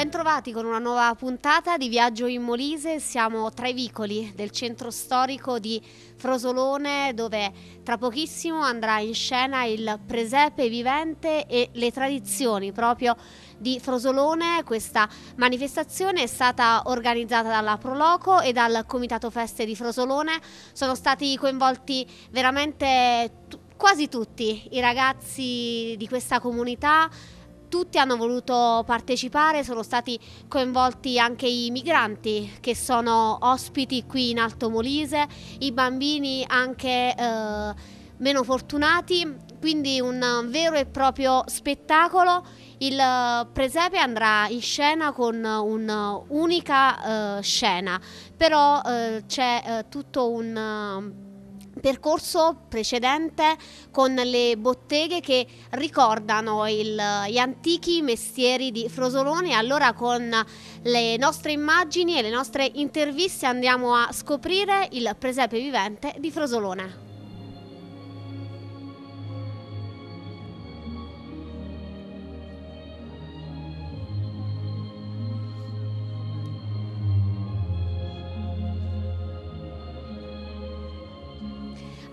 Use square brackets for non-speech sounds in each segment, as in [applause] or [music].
Bentrovati con una nuova puntata di Viaggio in Molise, siamo tra i vicoli del centro storico di Frosolone dove tra pochissimo andrà in scena il presepe vivente e le tradizioni proprio di Frosolone. Questa manifestazione è stata organizzata dalla Proloco e dal Comitato Feste di Frosolone, sono stati coinvolti veramente quasi tutti i ragazzi di questa comunità tutti hanno voluto partecipare, sono stati coinvolti anche i migranti che sono ospiti qui in Alto Molise, i bambini anche eh, meno fortunati, quindi un vero e proprio spettacolo. Il eh, presepe andrà in scena con un'unica eh, scena, però eh, c'è eh, tutto un percorso precedente con le botteghe che ricordano il, gli antichi mestieri di Frosolone. Allora con le nostre immagini e le nostre interviste andiamo a scoprire il presepe vivente di Frosolone.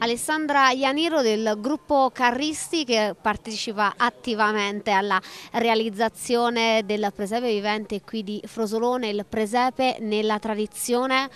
Alessandra Ianiro del gruppo Carristi che partecipa attivamente alla realizzazione del presepe vivente qui di Frosolone, il presepe nella tradizione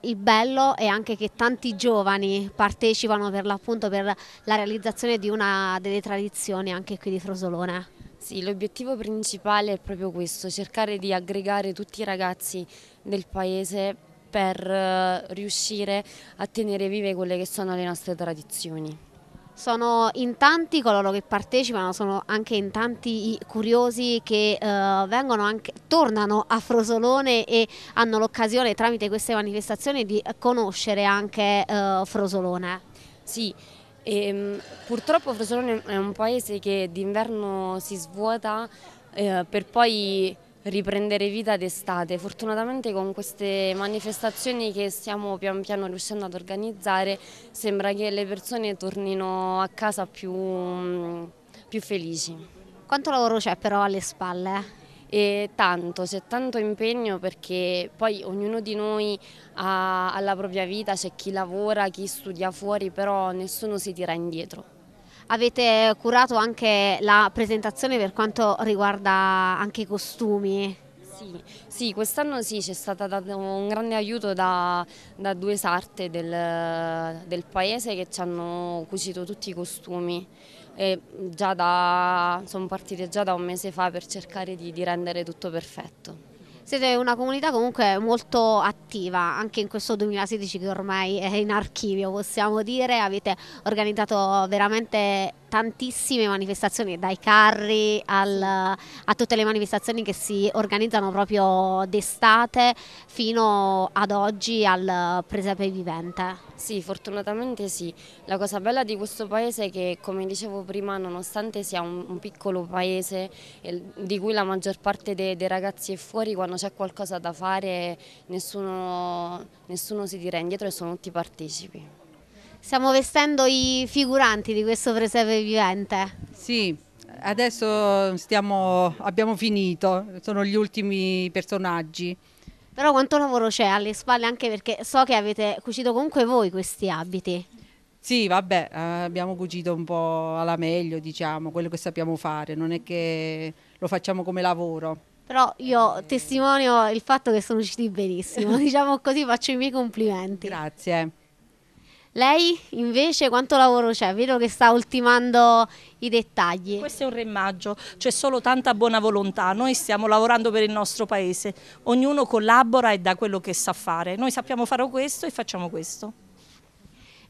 il bello è anche che tanti giovani partecipano per l'appunto per la realizzazione di una delle tradizioni anche qui di Frosolone. Sì, l'obiettivo principale è proprio questo, cercare di aggregare tutti i ragazzi del paese per eh, riuscire a tenere vive quelle che sono le nostre tradizioni. Sono in tanti coloro che partecipano, sono anche in tanti i curiosi che eh, vengono anche, tornano a Frosolone e hanno l'occasione tramite queste manifestazioni di conoscere anche eh, Frosolone. Sì, e, ehm, purtroppo Frosolone è un paese che d'inverno si svuota eh, per poi riprendere vita d'estate. Fortunatamente con queste manifestazioni che stiamo pian piano riuscendo ad organizzare sembra che le persone tornino a casa più, mm, più felici. Quanto lavoro c'è però alle spalle? E tanto, c'è tanto impegno perché poi ognuno di noi ha, ha la propria vita, c'è chi lavora, chi studia fuori, però nessuno si tira indietro. Avete curato anche la presentazione per quanto riguarda anche i costumi. Sì, sì quest'anno sì, c'è stato un grande aiuto da, da due sarte del, del paese che ci hanno cucito tutti i costumi. Da, sono partite già da un mese fa per cercare di, di rendere tutto perfetto. Siete una comunità comunque molto attiva, anche in questo 2016 che ormai è in archivio, possiamo dire, avete organizzato veramente tantissime manifestazioni, dai carri al, a tutte le manifestazioni che si organizzano proprio d'estate fino ad oggi al presepe vivente. Sì, fortunatamente sì. La cosa bella di questo paese è che, come dicevo prima, nonostante sia un, un piccolo paese di cui la maggior parte dei, dei ragazzi è fuori, quando c'è qualcosa da fare nessuno, nessuno si tira indietro e sono tutti partecipi. Stiamo vestendo i figuranti di questo presepe vivente. Sì, adesso stiamo, abbiamo finito, sono gli ultimi personaggi. Però quanto lavoro c'è alle spalle anche perché so che avete cucito comunque voi questi abiti. Sì, vabbè, eh, abbiamo cucito un po' alla meglio, diciamo, quello che sappiamo fare, non è che lo facciamo come lavoro. Però io testimonio il fatto che sono usciti benissimo, [laughs] diciamo così faccio i miei complimenti. Grazie. Lei invece quanto lavoro c'è? Vedo che sta ultimando i dettagli. Questo è un remaggio, c'è solo tanta buona volontà, noi stiamo lavorando per il nostro paese, ognuno collabora e dà quello che sa fare, noi sappiamo fare questo e facciamo questo.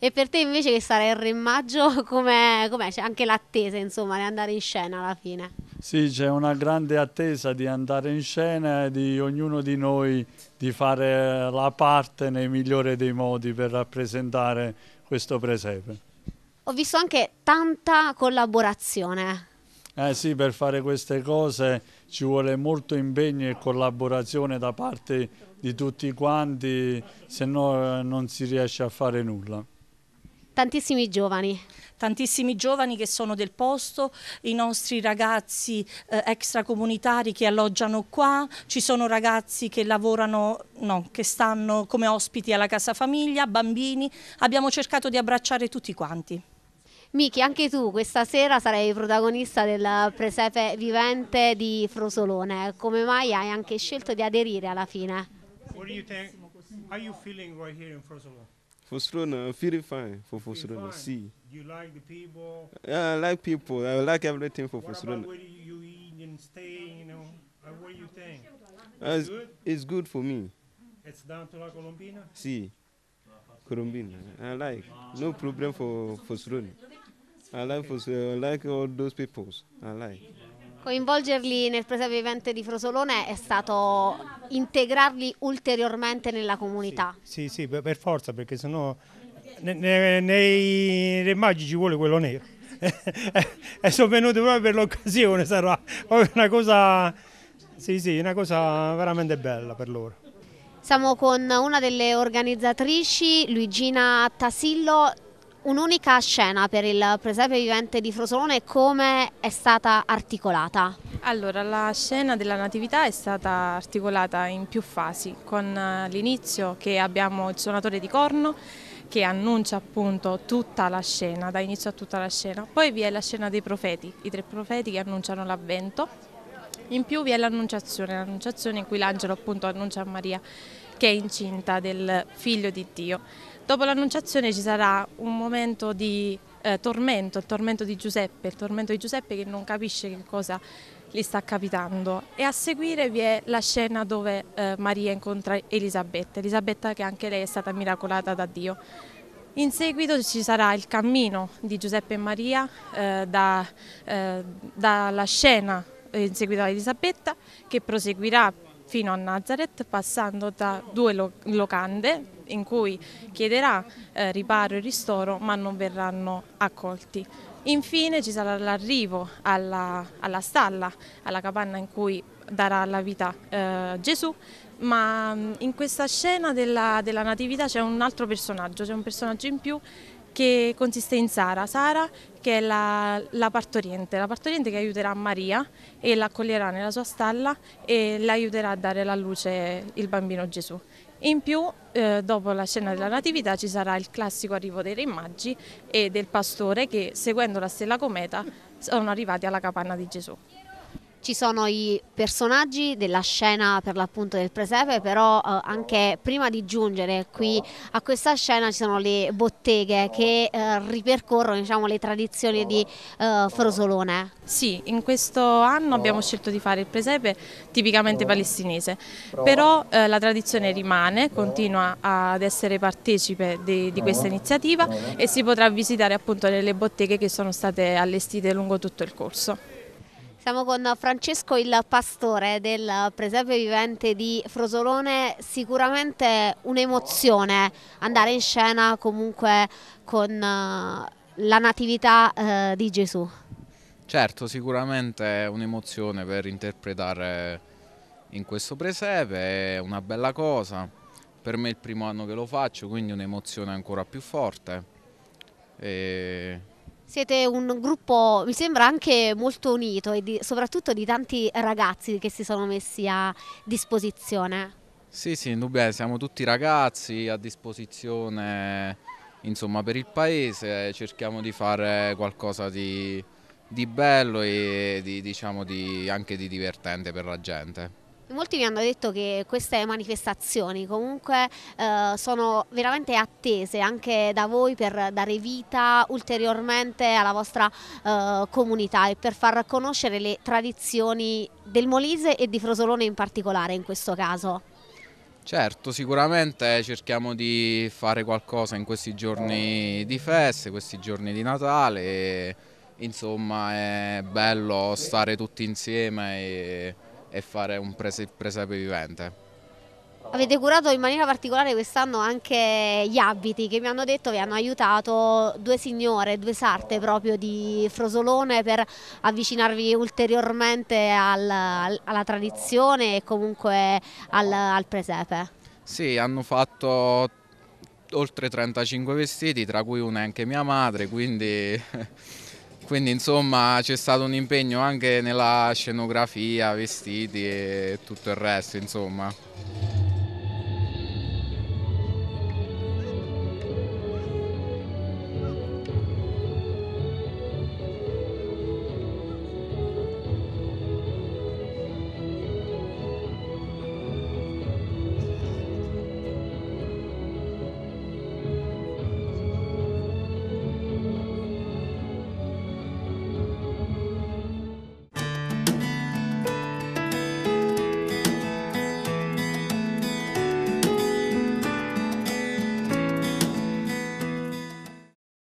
E per te invece che sarà il remaggio, [laughs] com'è? Com c'è anche l'attesa insomma di andare in scena alla fine? Sì, c'è una grande attesa di andare in scena e di ognuno di noi di fare la parte nei migliori dei modi per rappresentare questo presepe. Ho visto anche tanta collaborazione. Eh sì, per fare queste cose ci vuole molto impegno e collaborazione da parte di tutti quanti, se no eh, non si riesce a fare nulla tantissimi giovani. Tantissimi giovani che sono del posto, i nostri ragazzi eh, extracomunitari che alloggiano qua, ci sono ragazzi che lavorano, no, che stanno come ospiti alla casa famiglia, bambini, abbiamo cercato di abbracciare tutti quanti. Miki, anche tu questa sera sarai protagonista del presepe vivente di Frosolone, come mai hai anche scelto di aderire alla fine? What do you think? How are you feeling right here in Frosolone? Fosrona, purify for Fosrona. See. You like the people? Yeah, I like people. I like everything for what Fosrona. Where you eat and stay, you know? What do you think? Uh, it's, good? it's good for me. It's down to La Colombina? See. Colombina. I like. No problem for Fosrona. I like Fosrona. Uh, I like all those peoples. I like. Coinvolgerli nel presepe vivente di Frosolone è stato integrarli ulteriormente nella comunità. Sì, sì, sì per, forza, perché sennò nei re ci vuole quello nero. [laughs] e sono venuti proprio per l'occasione, sarà una cosa, sì, sì, una cosa veramente bella per loro. Siamo con una delle organizzatrici, Luigina Tasillo, Un'unica scena per il presepe vivente di Frosolone, come è stata articolata? Allora, la scena della Natività è stata articolata in più fasi, con eh, l'inizio che abbiamo il suonatore di corno che annuncia appunto tutta la scena, da inizio a tutta la scena. Poi vi è la scena dei profeti, i tre profeti che annunciano l'avvento. In più vi è l'annunciazione, l'annunciazione in cui l'angelo appunto annuncia a Maria che è incinta del figlio di Dio. Dopo l'annunciazione ci sarà un momento di eh, tormento, il tormento di Giuseppe, il tormento di Giuseppe che non capisce che cosa gli sta capitando. E a seguire vi è la scena dove eh, Maria incontra Elisabetta, Elisabetta che anche lei è stata miracolata da Dio. In seguito ci sarà il cammino di Giuseppe e Maria eh, da, eh, dalla scena eh, in seguito a Elisabetta che proseguirà fino a Nazareth passando da due locande in cui chiederà eh, riparo e ristoro ma non verranno accolti. Infine ci sarà l'arrivo alla, alla, stalla, alla capanna in cui darà la vita eh, Gesù, ma mm, in questa scena della, della Natività c'è un altro personaggio, c'è un personaggio in più che consiste in Sara. Sara che è la, la, partoriente, la partoriente che aiuterà Maria e l'accoglierà nella sua stalla e l'aiuterà a dare alla luce il bambino Gesù. In più, eh, dopo la scena della Natività, ci sarà il classico arrivo dei re maggi e del pastore che, seguendo la stella cometa, sono arrivati alla capanna di Gesù ci sono i personaggi della scena per l'appunto del presepe, però eh, anche prima di giungere qui a questa scena ci sono le botteghe che eh, ripercorrono diciamo, le tradizioni di eh, Frosolone. Sì, in questo anno abbiamo scelto di fare il presepe tipicamente palestinese, però eh, la tradizione rimane, continua ad essere partecipe di, di, questa iniziativa e si potrà visitare appunto le botteghe che sono state allestite lungo tutto il corso. Siamo con Francesco il Pastore del Presepe Vivente di Frosolone, sicuramente un'emozione andare in scena comunque con eh, la natività eh, di Gesù. Certo, sicuramente è un'emozione per interpretare in questo presepe, è una bella cosa, per me è il primo anno che lo faccio, quindi un'emozione ancora più forte. E siete un gruppo, mi sembra anche molto unito e di, soprattutto di tanti ragazzi che si sono messi a disposizione. Sì, sì, indubbiamente siamo tutti ragazzi a disposizione insomma, per il paese, cerchiamo di fare qualcosa di, di bello e di, diciamo, anche di divertente per la gente. Molti mi hanno detto che queste manifestazioni comunque eh, sono veramente attese anche da voi per dare vita ulteriormente alla vostra eh, comunità e per far conoscere le tradizioni del Molise e di Frosolone in particolare in questo caso. Certo, sicuramente cerchiamo di fare qualcosa in questi giorni di feste, questi giorni di Natale, e, insomma è bello stare tutti insieme e e fare un prese, presepe vivente. Avete curato in maniera particolare quest'anno anche gli abiti che mi hanno detto vi hanno aiutato due signore, due sarte proprio di Frosolone per avvicinarvi ulteriormente al, alla tradizione e comunque al, al presepe. Sì, hanno fatto oltre 35 vestiti, tra cui una è anche mia madre, quindi [laughs] quindi insomma c'è stato un impegno anche nella scenografia, vestiti e tutto il resto insomma.